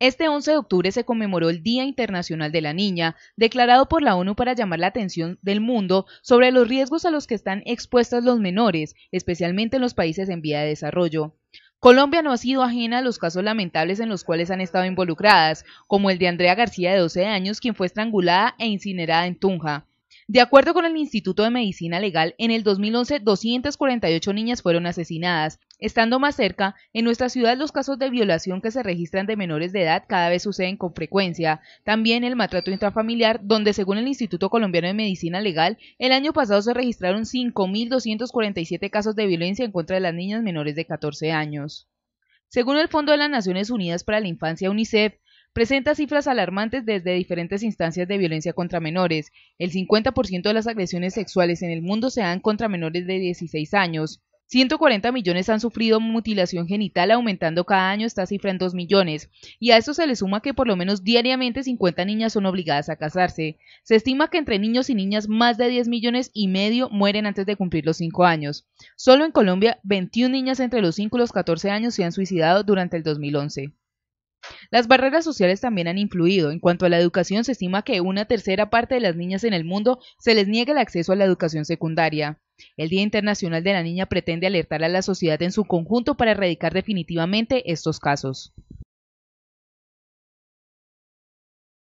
Este 11 de octubre se conmemoró el Día Internacional de la Niña, declarado por la ONU para llamar la atención del mundo sobre los riesgos a los que están expuestas los menores, especialmente en los países en vía de desarrollo. Colombia no ha sido ajena a los casos lamentables en los cuales han estado involucradas, como el de Andrea García de 12 años, quien fue estrangulada e incinerada en Tunja. De acuerdo con el Instituto de Medicina Legal, en el 2011 248 niñas fueron asesinadas. Estando más cerca, en nuestra ciudad los casos de violación que se registran de menores de edad cada vez suceden con frecuencia. También el maltrato intrafamiliar, donde según el Instituto Colombiano de Medicina Legal, el año pasado se registraron 5.247 casos de violencia en contra de las niñas menores de 14 años. Según el Fondo de las Naciones Unidas para la Infancia UNICEF, presenta cifras alarmantes desde diferentes instancias de violencia contra menores. El 50% de las agresiones sexuales en el mundo se dan contra menores de 16 años. 140 millones han sufrido mutilación genital, aumentando cada año esta cifra en 2 millones, y a esto se le suma que por lo menos diariamente 50 niñas son obligadas a casarse. Se estima que entre niños y niñas más de 10 millones y medio mueren antes de cumplir los 5 años. Solo en Colombia, 21 niñas entre los 5 y los 14 años se han suicidado durante el 2011. Las barreras sociales también han influido. En cuanto a la educación, se estima que una tercera parte de las niñas en el mundo se les niega el acceso a la educación secundaria. El Día Internacional de la Niña pretende alertar a la sociedad en su conjunto para erradicar definitivamente estos casos.